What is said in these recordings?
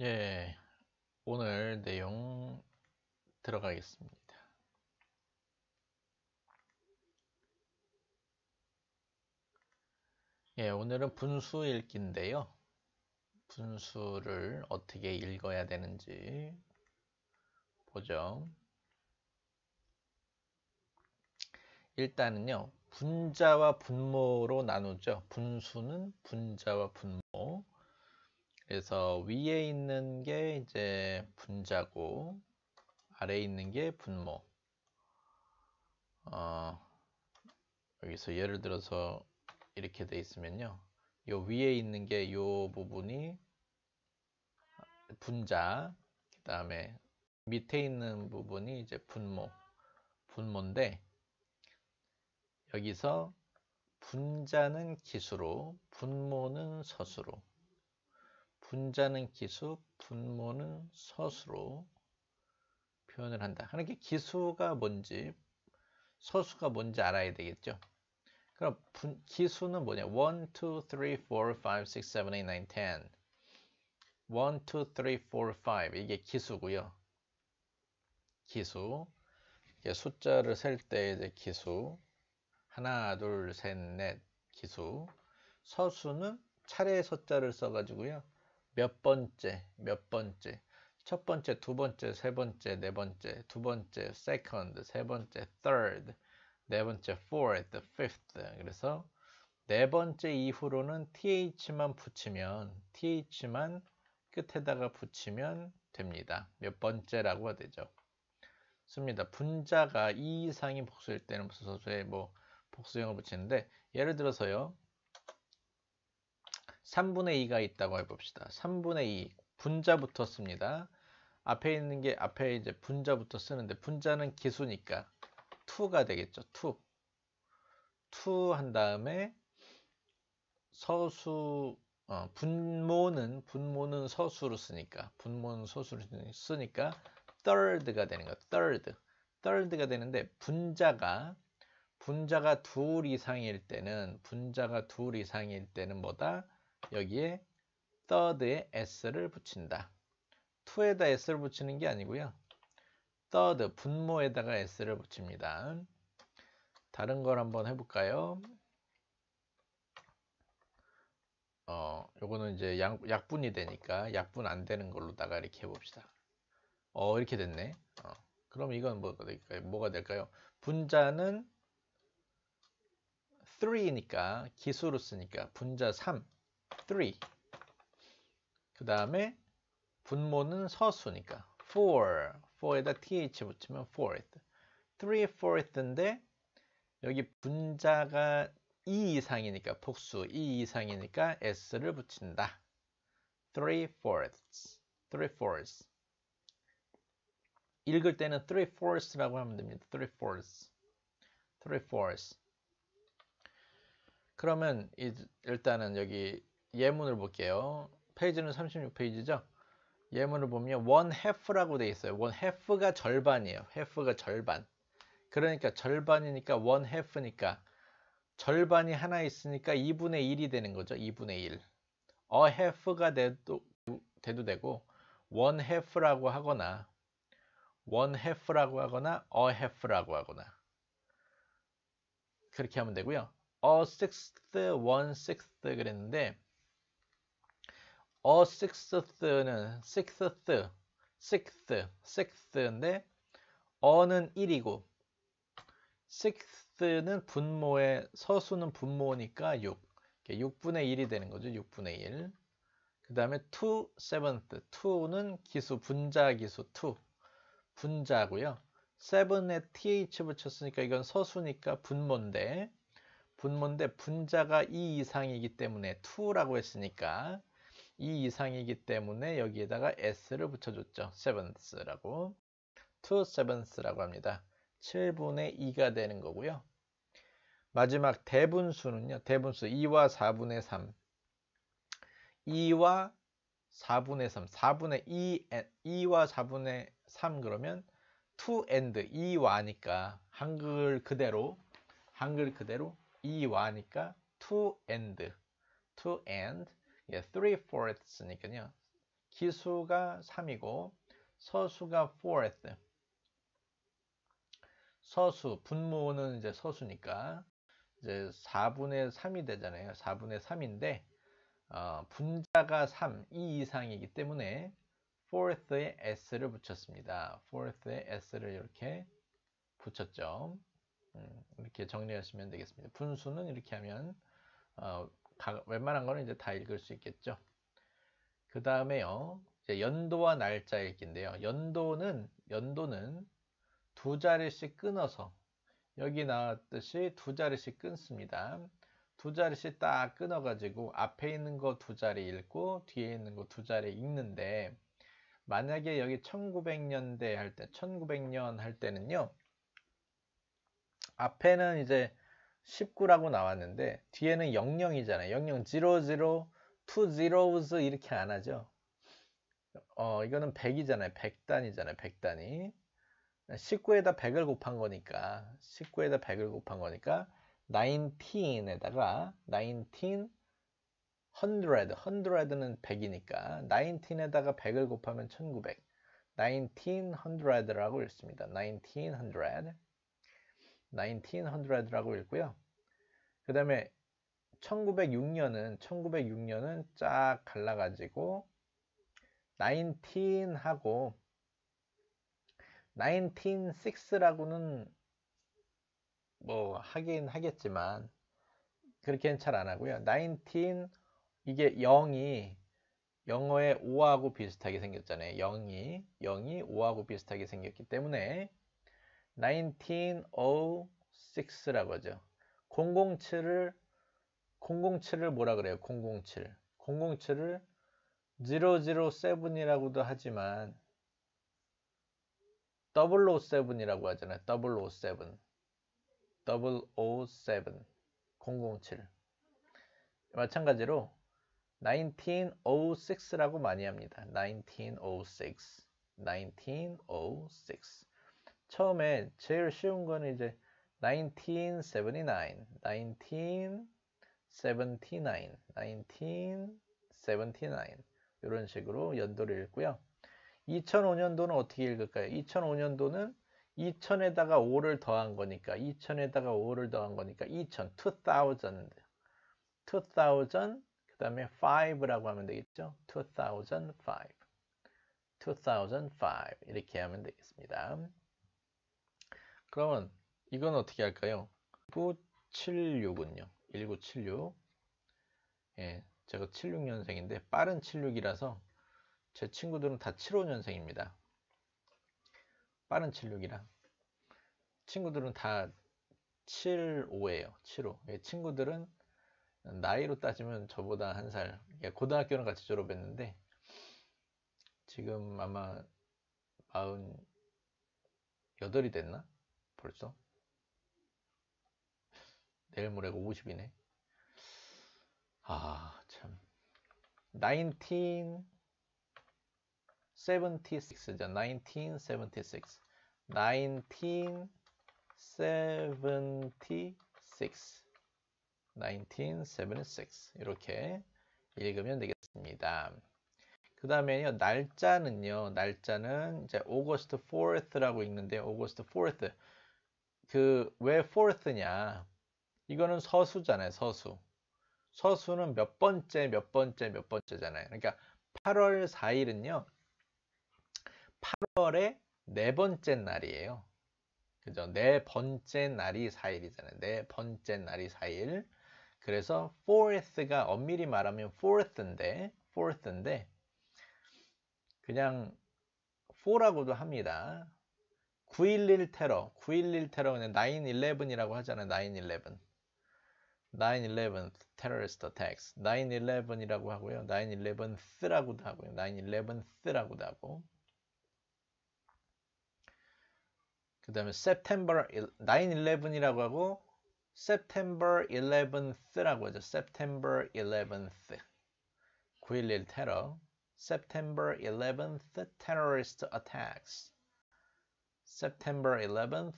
예, 오늘 내용 들어가겠습니다. 예, 오늘은 분수 읽기인데요. 분수를 어떻게 읽어야 되는지 보죠. 일단은요, 분자와 분모로 나누죠. 분수는 분자와 분모, 그래서 위에 있는 게 이제 분자고 아래에 있는 게 분모 어, 여기서 예를 들어서 이렇게 돼 있으면요 요 위에 있는 게 요 부분이 분자 그 다음에 밑에 있는 부분이 이제 분모 분모인데 여기서 분자는 기수로 분모는 서수로 분자는 기수, 분모는 서수로 표현을 한다. 하나님께 기수가 뭔지 서수가 뭔지 알아야 되겠죠. 그럼 분, 기수는 뭐냐? 1, 2, 3, 4, 5, 6, 7, 8, 9, 10 1, 2, 3, 4, 5 이게 기수고요. 기수 숫자를 셀 때 이제 기수 하나, 둘, 셋, 넷 기수 서수는 차례 서자를 써가지고요. 몇 번째, 몇 번째. 첫 번째, 두 번째, 세 번째, 네 번째, 두 번째, second, 세 번째, third, 네 번째, fourth, fifth. 그래서 네 번째 이후로는 th만 붙이면, th만 끝에다가 붙이면 됩니다. 몇 번째라고 되죠. 씁니다. 분자가 이 이상이 복수일 때는 무슨 소수에뭐 복수형을 붙이는데 예를 들어서요. 3분의 2가 있다고 해봅시다. 3분의 2 분자부터 씁니다. 앞에 있는 게 앞에 이제 분자부터 쓰는데 분자는 기수니까 2가 되겠죠. 2. 2 한 다음에 서수 어, 분모는 분모는 서수로 쓰니까 분모는 서수로 쓰니까 third가 되는 거 third third가 되는데 분자가 분자가 둘 이상일 때는 분자가 둘 이상일 때는 뭐다 여기에 third에 s를 붙인다. to에다 s를 붙이는 게 아니고요. third, 분모에다가 s를 붙입니다. 다른 걸 한번 해볼까요? 어, 요거는 이제 약, 분이 되니까 약분 안 되는 걸로다가 이렇게 해봅시다. 어, 이렇게 됐네. 어, 그럼 이건 뭐가 될까요? 뭐가 될까요? 분자는 3니까 이 기수로 쓰니까 분자 3 three. 그 다음에 분모는 서수니까 four, four에다 th 붙이면 fourth. three fourth인데 여기 분자가 2 이상이니까 복수 2 이상이니까 s를 붙인다. three fourths, three fourths. 읽을 때는 three fourths라고 하면 됩니다. three fourths, three fourths. 그러면 일단은 여기 예문을 볼게요. 페이지는 36페이지죠. 예문을 보면 원 half라고 돼 있어요. 원 half가 절반이에요. half가 절반. 그러니까 절반이니까 원 half니까 절반이 하나 있으니까 2분의 1이 되는 거죠. 2분의 1. 어 half가 돼도, 돼도 되고 원 half라고 하거나 원 half라고 하거나 어 half라고 하거나 그렇게 하면 되고요. 어 sixth, one sixth 그랬는데 a 어, sixth는 sixth, sixth, sixth인데 어는 1이고 sixth는 분모의 서수는 분모니까 6. 6분의 1이 되는 거죠. 6분의 1. 그 다음에 two seventh. two는 기수, 분자 기수 two. 분자고요. seven에 th 붙였으니까 이건 서수니까 분모인데 분모인데 분자가 2 이상이기 때문에 two라고 했으니까 이 이상이기 때문에 여기에다가 s를 붙여줬죠. sevenths라고. two sevenths라고 합니다. 7분의 2가 되는 거고요. 마지막 대분수는요. 대분수 2와 4분의 3. 2와 4분의 3, 4분의 2, 2와 4분의 3 그러면 2 and 2와니까 한글 그대로 한글 그대로 2와니까 2 o and t and 예, three fourths니까요. 기수가 3이고 서수가 fourth. 서수, 분모는 이제 서수니까 이제 4분의 3이 되잖아요. 4분의 3인데 어, 분자가 3, 2 이상이기 때문에 f o u r t h 의 s를 붙였습니다. f o u r t h 의 s를 이렇게 붙였죠. 음, 이렇게 정리하시면 되겠습니다. 분수는 이렇게 하면 어, 다, 웬만한 거는 이제 다 읽을 수 있겠죠. 그 다음에요. 이제 연도와 날짜 읽기인데요. 연도는 연도는 두 자리씩 끊어서 여기 나왔듯이 두 자리씩 끊습니다. 두 자리씩 딱 끊어가지고 앞에 있는 거 두 자리 읽고 뒤에 있는 거 두 자리 읽는데 만약에 여기 1900년대 할 때, 1900년 할 때는요. 앞에는 이제 19라고 나왔는데 뒤에는 00이잖아요. 00, 00, 20 zeros 이렇게 안 하죠. 어, 이거는 100이잖아요. 100단이잖아요. 100단이. 19에다 100을 곱한 거니까 19에다 100을 곱한 거니까 19에다가 19 100 100는 100이니까 19에다가 100을 곱하면 1900 1900라고 읽습니다. 1900 1900라고 읽고요. 그 다음에 1906년은 1906년은 쫙 갈라가지고 19하고 196라고는 뭐 하긴 하겠지만 그렇게는 잘 안 하고요. 19 이게 0이 영어의 5하고 비슷하게 생겼잖아요. 0이 0이 5하고 비슷하게 생겼기 때문에 1906라고 하죠. 007을 007을 뭐라 그래요? 007. 007을 007이라고도 하지만 007이라고 하잖아요. 007. 007. 007. 마찬가지로 1906라고 많이 합니다. 1906. 1906. 처음에 제일 쉬운 거는 이제 1979, 1979, 1979 이런 식으로 연도를 읽고요. 2005년도는 어떻게 읽을까요? 2005년도는 2000에다가 5를 더한 거니까 2000에다가 5를 더한 거니까 2000, 2000, 2000, 그 다음에 5라고 하면 되겠죠? 2005, 2005 이렇게 하면 되겠습니다. 그러면 이건 어떻게 할까요? 1976은요. 1976. 예, 제가 76년생인데 빠른 76이라서 제 친구들은 다 75년생입니다. 빠른 76이라. 친구들은 다 75예요. 75. 예, 친구들은 나이로 따지면 저보다 한 살. 예, 고등학교는 같이 졸업했는데 지금 아마 48이 됐나? 벌써? 그렇죠? 내일 모레가 50이네. 아, 참. 1976죠. 1976. 1976. 1976. 이렇게 읽으면 되겠습니다. 그 다음에요. 날짜는요. 날짜는 이제 August 4th라고 읽는데 August 4th. 그왜 fourth냐? 이거는 서수잖아요, 서수. 서수는 몇 번째, 몇 번째, 몇 번째잖아요. 그러니까 8월 4일은요. 8월의 네 번째 날이에요. 그죠? 네 번째 날이 4일이잖아요. 네 번째 날이 4일. 그래서 fourth가 엄밀히 말하면 fourth인데, fourth인데 그냥 4라고도 합니다. 9.11 테러, 9.11 테러 그냥 9-11이라고 하잖아요. 9-11. 9-11 terrorist attacks. 9-11이라고 하고요. 9-11th라고도 하고요. 9-11th라고도 하고. 그 다음에 September 9-11이라고 하고 September 11th라고 하죠. September 11th. 9.11 테러. September 11th terrorist attacks. September 11th,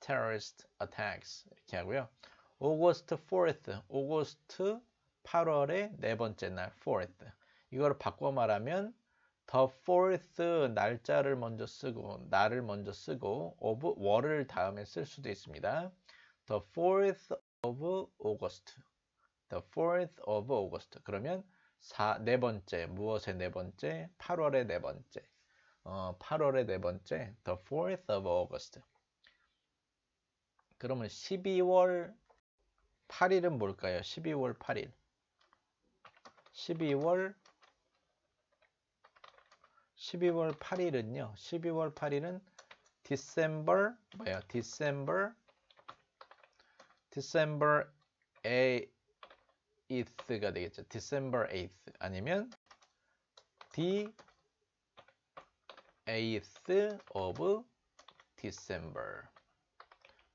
terrorist attacks 이렇게 하고요. August 4th, August 8월의 네 번째 날, 4th. 이걸 바꿔 말하면 the 4th 날짜를 먼저 쓰고 날을 먼저 쓰고 of 월을 다음에 쓸 수도 있습니다. the 4th of August. the 4th of August. 그러면 사, 네 번째, 무엇의 네 번째, 8월의 네 번째. 어, 8월의 네 번째 The 4th of August 그러면 12월 8일은 뭘까요? 12월 8일 12월 12월 8일은요. 12월 8일은 December 뭐예 December December 8th가 되겠죠. December 8th 아니면 D 8th of December.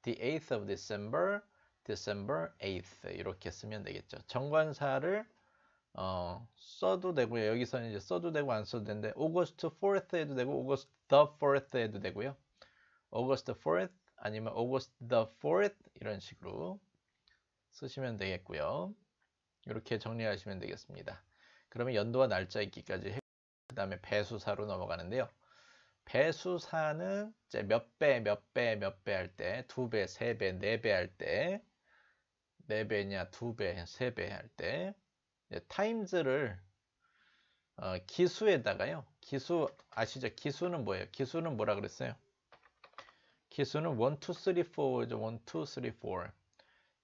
The 8th of December, December 8th 이렇게 쓰면 되겠죠. 정관사를 어, 써도 되고요. 여기서는 이제 써도 되고 안 써도 되는데 August 4th 해도 되고 August the 4th 해도 되고요. August 4th 아니면 August the 4th 이런 식으로 쓰시면 되겠고요. 이렇게 정리하시면 되겠습니다. 그러면 연도와 날짜 있기까지 그 다음에 배수사로 넘어가는데요. 배수사는 이제 몇 배, 몇 배, 몇 배 할 때, 두 배, 세 배, 네 배 할 때, 네 배냐, 두 배, 세 배 할 때, 타임즈를 어, 기수에다가요. 기수 아시죠? 기수는 뭐예요? 기수는 뭐라 그랬어요? 기수는 1, 2, 3, 4죠. 1, 2, 3, 4.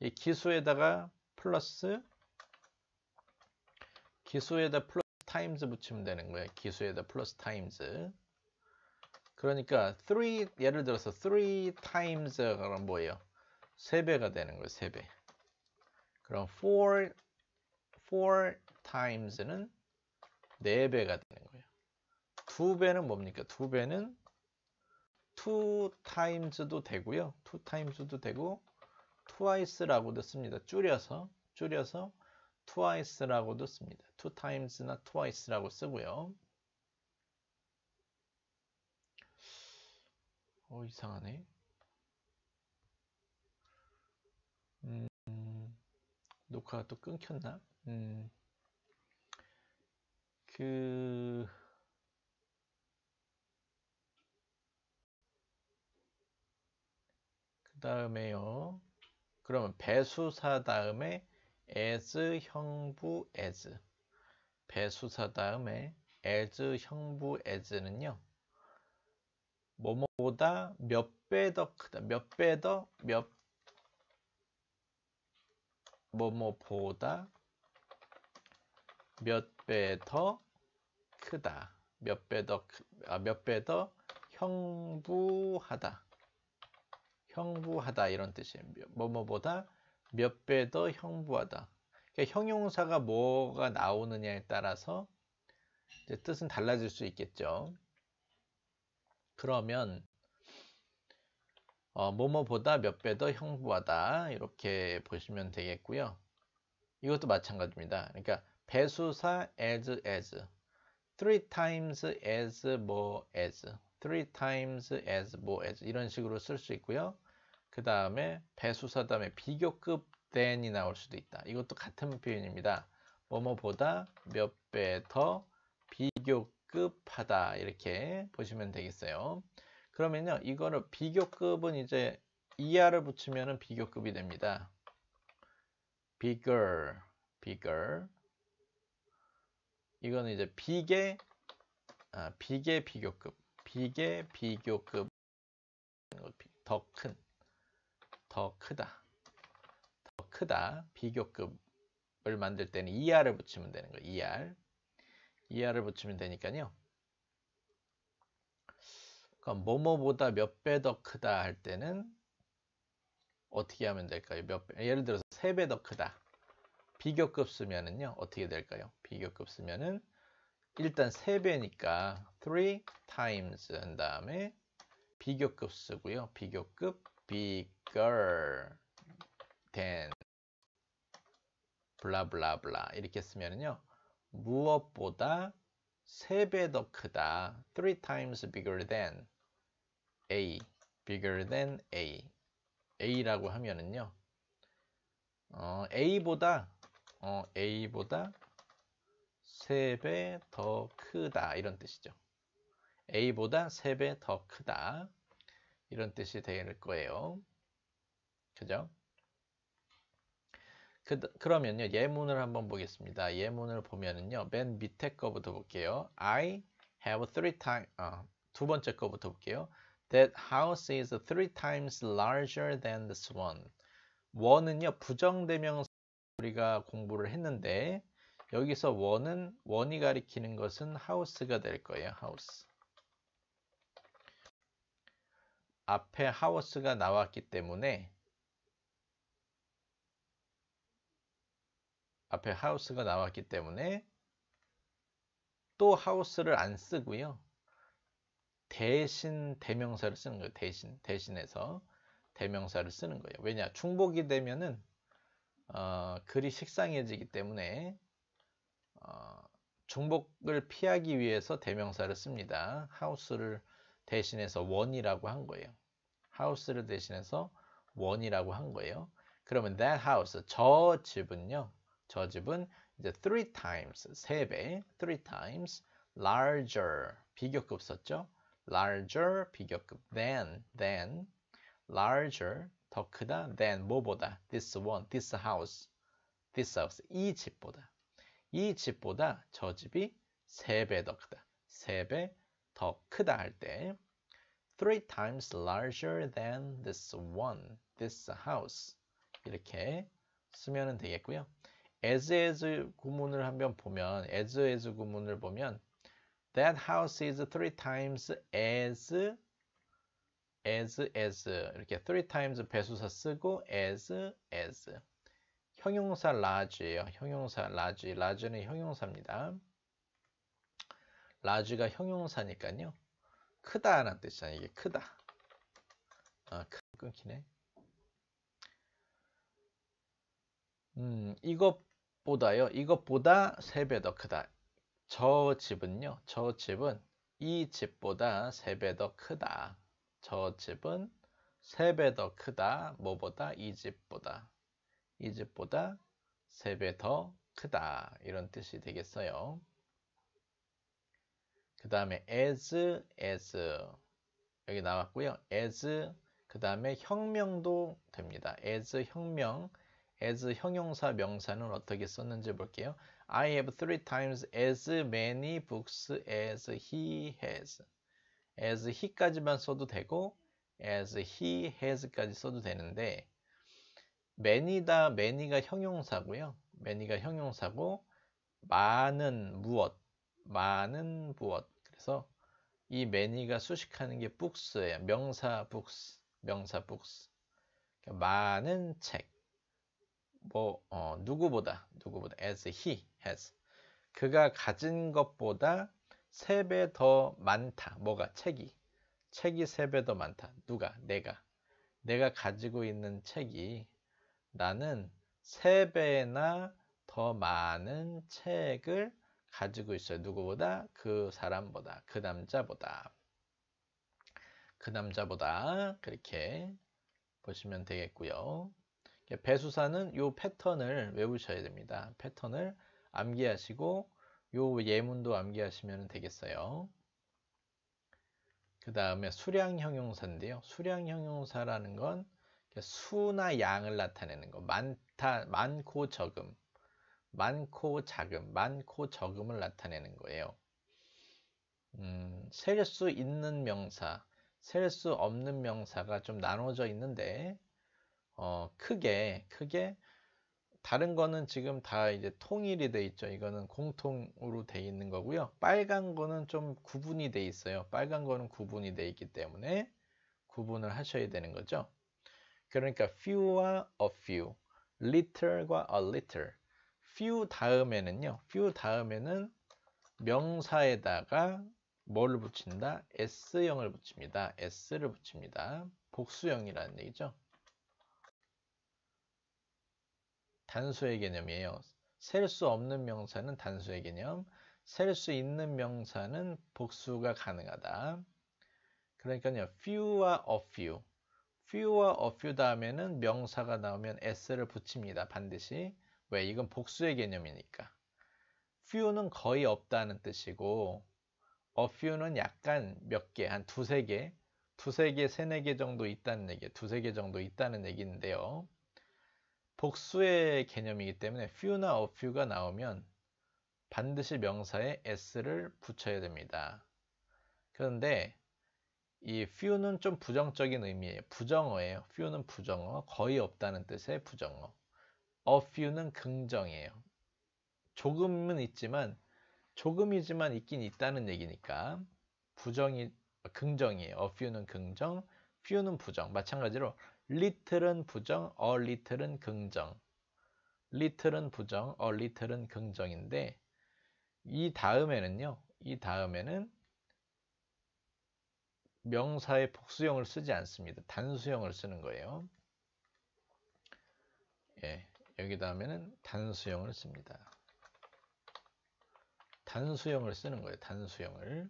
이 기수에다가 플러스 기수에다 플러스 타임즈 붙이면 되는 거예요. 기수에다 플러스 타임즈. 그러니까 3 예를 들어서 3 h r e times가 그럼 뭐예요? 3 배가 되는 거예요. 3 배. 그럼 4 o u r times는 4 배가 되는 거예요. 2 배는 뭡니까? 2 배는 2 w o times도 되고요. 2 w o times도 되고 twice라고도 씁니다. 줄여서 줄여서 twice라고도 씁니다. 2 w o times나 twice라고 쓰고요. 어 이상하네 음 녹화가 또 끊겼나 음그 그 다음에요 그러면 배수사 다음에 as 형부 as 배수사 다음에 as 형부 as는요 뭐뭐보다 몇 배 더 크다. 몇 배 더, 몇, 뭐뭐보다 몇 배 더 크다. 몇배 더, 아, 몇배 더 형부하다. 형부하다. 이런 뜻이에요. 뭐뭐보다 몇 배 더 형부하다. 그러니까 형용사가 뭐가 나오느냐에 따라서 뜻은 달라질 수 있겠죠. 그러면 어, 뭐뭐보다 몇 배 더 형부하다 이렇게 보시면 되겠고요. 이것도 마찬가지입니다. 그러니까 배수사 as as three times as 뭐 as three times as 뭐 as 이런 식으로 쓸 수 있고요. 그 다음에 배수사 그 다음에 비교급 than이 나올 수도 있다. 이것도 같은 표현입니다. 뭐뭐보다 몇 배 더 비교 급 급하다 이렇게 보시면 되겠어요. 그러면요 이거를 비교급은 이제 이하을 붙이면 비교급이 됩니다. bigger, bigger 이거는 이제 비계 아, 비계 비교급 비계 비교급 더 큰, 더 크다, 더 크다 비교급을 만들 때는 er을 붙이면 되는 거예요. er 이하를 붙이면 되니까요. 그럼 뭐뭐보다 몇 배 더 크다 할 때는 어떻게 하면 될까요? 몇 배, 예를 들어서 세 배 더 크다. 비교급 쓰면은요. 어떻게 될까요? 비교급 쓰면은 일단 세배니까 three times 한 다음에 비교급 쓰고요. 비교급 bigger than 블라블라블라 이렇게 쓰면은요. 무엇보다 3배 더 크다. 3 times bigger than A. bigger than A. A라고 하면은요. 어, A보다 어, A보다 3배 더 크다. 이런 뜻이죠. A보다 3배 더 크다. 이런 뜻이 될 거예요. 그죠? 그, 그러면요 예문을 한번 보겠습니다. 예문을 보면은요 맨 밑에 거부터 볼게요. I have three times 어, 두 번째 거부터 볼게요. That house is three times larger than this one. 원은요 부정대명 우리가 공부를 했는데 여기서 원은 원이 가리키는 것은 하우스가될 거예요. 하우스 앞에 하우스가 나왔기 때문에 앞에 하우스가 나왔기 때문에 또하우스를안 쓰고요. 대신 대명사를 쓰는 거예요. 대신 대신해서 대명사를 쓰는 거예요. 왜냐 중복이 되면은 어, 글이 식상해지기 때문에 어, 중복을 피하기 위해서 대명사를 씁니다. 하우스를 대신해서 원이라고 한 거예요. 하우스를 대신해서 원이라고 한 거예요. 그러면 that house 저 집은요. 저 집은 이제 three times, 세 배, three times larger, 비교급 썼죠? larger, 비교급 than, than larger, 더 크다 than, 뭐보다 this one, this house, this house, 이 집보다 이 집보다 저 집이 세 배 더 크다, 세 배 더 크다 할때 three times larger than this one, this house 이렇게 쓰면 되겠고요. as as 구문을 한 번 보면 as as 구문을 보면 that house is three times as as as 이렇게 three times 배수사 쓰고 as as 형용사 large예요. 형용사 large, large는 형용사입니다. large가 형용사니까요. 크다라는 뜻이잖아요. 이게 크다. 아, 끊기네. 음, 이거 보다요. 이것보다 3배 더 크다. 저 집은요. 저 집은 이 집보다 3배 더 크다. 저 집은 3배 더 크다. 뭐보다? 이 집보다. 이 집보다 3배 더 크다. 이런 뜻이 되겠어요. 그 다음에 as, as 여기 나왔고요. as 그 다음에 혁명도 됩니다. as 혁명 as 형용사 명사는 어떻게 썼는지 볼게요. I have three times as many books as he has. as he까지만 써도 되고 as he has까지 써도 되는데 many다 many가 형용사고요. many가 형용사고 많은 무엇 많은 무엇 그래서 이 many가 수식하는 게 books예요. 명사 books 명사 books 많은 책뭐 어, 누구보다 누구보다 as he has 그가 가진 것보다 세 배 더 많다. 뭐가 책이 책이 세 배 더 많다. 누가 내가 내가 가지고 있는 책이 나는 세 배나 더 많은 책을 가지고 있어요. 누구보다 그 사람보다 그 남자보다 그 남자보다 그렇게 보시면 되겠고요. 예, 배수사는 요 패턴을 외우셔야 됩니다. 패턴을 암기하시고 요 예문도 암기하시면 되겠어요. 그 다음에 수량 형용사인데요. 수량 형용사라는 건 수나 양을 나타내는 거. 많다, 많고 적음, 많고 작음, 많고 적음을 나타내는 거예요. 음, 셀 수 있는 명사, 셀 수 없는 명사가 좀 나눠져 있는데 어, 크게 크게 다른 거는 지금 다 이제 통일이 돼 있죠. 이거는 공통으로 돼 있는 거고요. 빨간 거는 좀 구분이 돼 있어요. 빨간 거는 구분이 돼 있기 때문에 구분을 하셔야 되는 거죠. 그러니까 few와 a few, little과 a little. few 다음에는요. few 다음에는 명사에다가 뭐를 붙인다? s형을 붙입니다. s를 붙입니다. 복수형이라는 얘기죠. 단수의 개념이에요. 셀 수 없는 명사는 단수의 개념, 셀 수 있는 명사는 복수가 가능하다. 그러니까요, few와 a few. few와 a few 다음에는 명사가 나오면 s를 붙입니다. 반드시. 왜? 이건 복수의 개념이니까. few는 거의 없다는 뜻이고, a few는 약간 몇 개, 한 두세 개, 두세 개, 세네 개 정도 있다는 얘기, 두세 개 정도 있다는 얘기인데요. 복수의 개념이기 때문에 few나 a few가 나오면 반드시 명사에 s를 붙여야 됩니다. 그런데 이 few는 좀 부정적인 의미예요. 부정어예요. few는 부정어, 거의 없다는 뜻의 부정어. a few는 긍정이에요. 조금은 있지만 조금이지만 있긴 있다는 얘기니까 부정이 긍정이에요. a few는 긍정, few는 부정. 마찬가지로 리틀은 부정, a 리틀은 긍정. 리틀은 부정, a 리틀은 긍정인데 이 다음에는요. 이 다음에는 명사의 복수형을 쓰지 않습니다. 단수형을 쓰는 거예요. 예, 여기 다음에는 단수형을 씁니다. 단수형을 쓰는 거예요. 단수형을.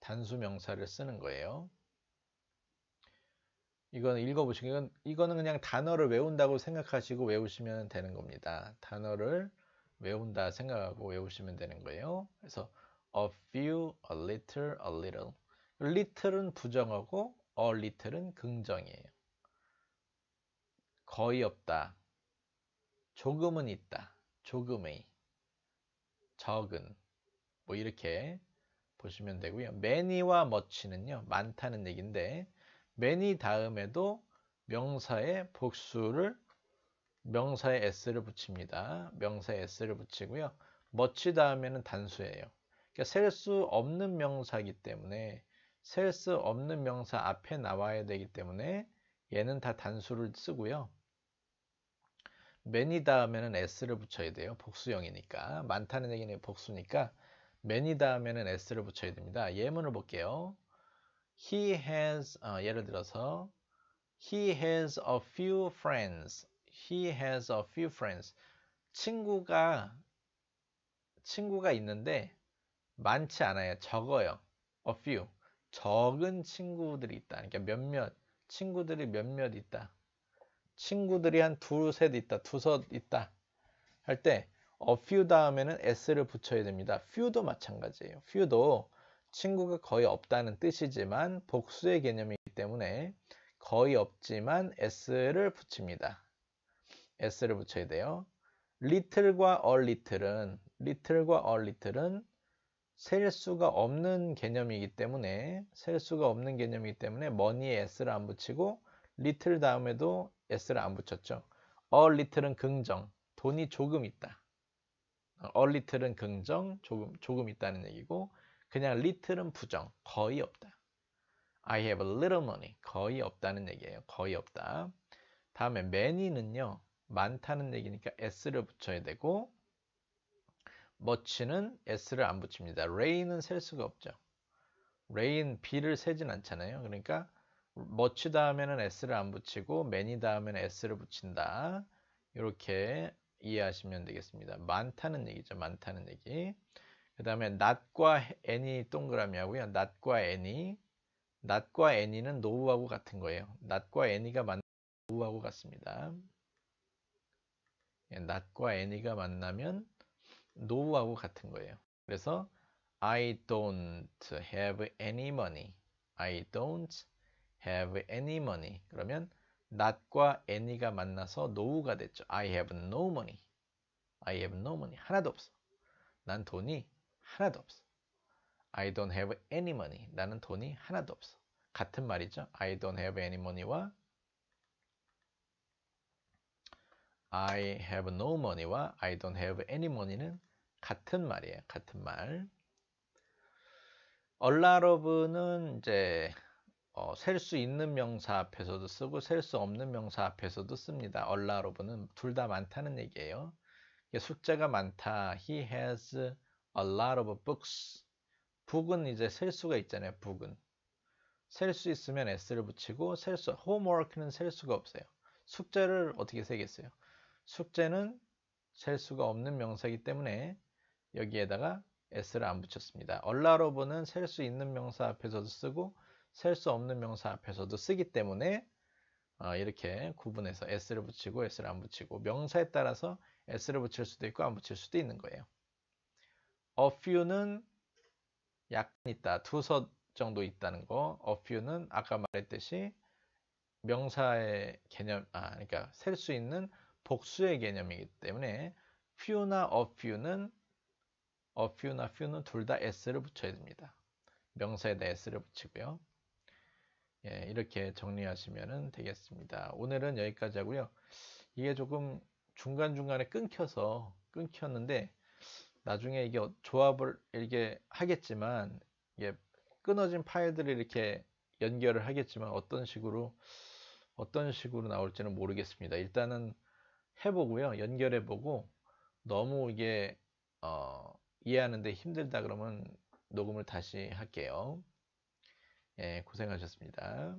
단수 명사를 쓰는 거예요. 이거는 읽어보시고 이건, 이거는 그냥 단어를 외운다고 생각하시고 외우시면 되는 겁니다. 단어를 외운다 생각하고 외우시면 되는 거예요. 그래서 a few, a little, a little. little은 부정하고 a little은 긍정이에요. 거의 없다. 조금은 있다. 조금의. 적은. 뭐 이렇게 보시면 되고요. many와 much는요. 많다는 얘기인데 many 다음에도 명사의 복수를 명사에 s를 붙입니다. 명사에 s를 붙이고요. much 다음에는 단수예요. 그러니까 셀수 없는 명사이기 때문에 셀 수 없는 명사 앞에 나와야 되기 때문에 얘는 다 단수를 쓰고요. many 다음에는 s를 붙여야 돼요. 복수형이니까. 많다는 얘기는 복수니까 many 다음에는 s를 붙여야 됩니다. 예문을 볼게요. He has 어, 예를 들어서 He has a few friends. He has a few friends. 친구가 친구가 있는데 많지 않아요. 적어요. A few. 적은 친구들이 있다. 그러니까 몇몇 친구들이 몇몇 있다. 친구들이 한 두셋 있다. 두섯 있다. 할 때 a few 다음에는 s를 붙여야 됩니다. few도 마찬가지예요. few도 친구가 거의 없다는 뜻이지만 복수의 개념이기 때문에 거의 없지만 s를 붙입니다. s를 붙여야 돼요. little과 a little은 little과 a little은 셀 수가 없는 개념이기 때문에 셀 수가 없는 개념이기 때문에 money에 s를 안 붙이고 little 다음에도 s를 안 붙였죠. a little은 긍정, 돈이 조금 있다. a little은 긍정, 조금 조금 있다는 얘기고 그냥 little은 부정, 거의 없다. I have a little money. 거의 없다는 얘기예요. 거의 없다. 다음에 many는요. 많다는 얘기니까 s를 붙여야 되고 much는 s를 안 붙입니다. rain은 셀 수가 없죠. rain, b를 세진 않잖아요. 그러니까 much 다음에는 s를 안 붙이고 many 다음에는 s를 붙인다. 이렇게 이해하시면 되겠습니다. 많다는 얘기죠. 많다는 얘기. 그 다음에 not과 n이 동그라미 하고요. not과 n이 not과 n이는 no하고 같은 거예요. not과 n이가 만나면 no하고 같습니다. not과 n이가 만나면 no하고 같은 거예요. 그래서 I don't have any money. I don't have any money. 그러면 not과 any가 만나서 no가 됐죠. I have no money. I have no money. 하나도 없어. 난 돈이 하나도 없어. I don't have any money. 나는 돈이 하나도 없어. 같은 말이죠. I don't have any money와 I have no money와 I don't have any money는 같은 말이에요. 같은 말. 얼라로브는 이제 어, 셀수 있는 명사 앞에서도 쓰고 셀 수 없는 명사 앞에서도 씁니다. 얼라로브는 둘 다 많다는 얘기예요. 숫자가 많다. He has a lot of books. 북은 이제 셀 수가 있잖아요. 북은. 셀 수 있으면 s를 붙이고 셀 수, homework는 셀 수가 없어요. 숙제를 어떻게 세겠어요? 숙제는 셀 수가 없는 명사이기 때문에 여기에다가 s를 안 붙였습니다. a lot of는 셀 수 있는 명사 앞에서도 쓰고 셀 수 없는 명사 앞에서도 쓰기 때문에 어, 이렇게 구분해서 s를 붙이고 s를 안 붙이고 명사에 따라서 s를 붙일 수도 있고 안 붙일 수도 있는 거예요. a few는 약간 있다, 두서 정도 있다는 거. a few는 아까 말했듯이 명사의 개념, 아, 그러니까 셀 수 있는 복수의 개념이기 때문에 few나 a few는 a few나 few는 둘 다 s를 붙여야 됩니다. 명사에다 s를 붙이고요. 예, 이렇게 정리하시면 되겠습니다. 오늘은 여기까지 하고요. 이게 조금 중간중간에 끊겨서 끊겼는데 나중에 이게 어, 조합을 이렇게 하겠지만 이게 끊어진 파일들을 이렇게 연결을 하겠지만 어떤 식으로 어떤 식으로 나올지는 모르겠습니다. 일단은 해보고요. 연결해보고 너무 이게 어, 이해하는데 힘들다 그러면 녹음을 다시 할게요. 예, 고생하셨습니다.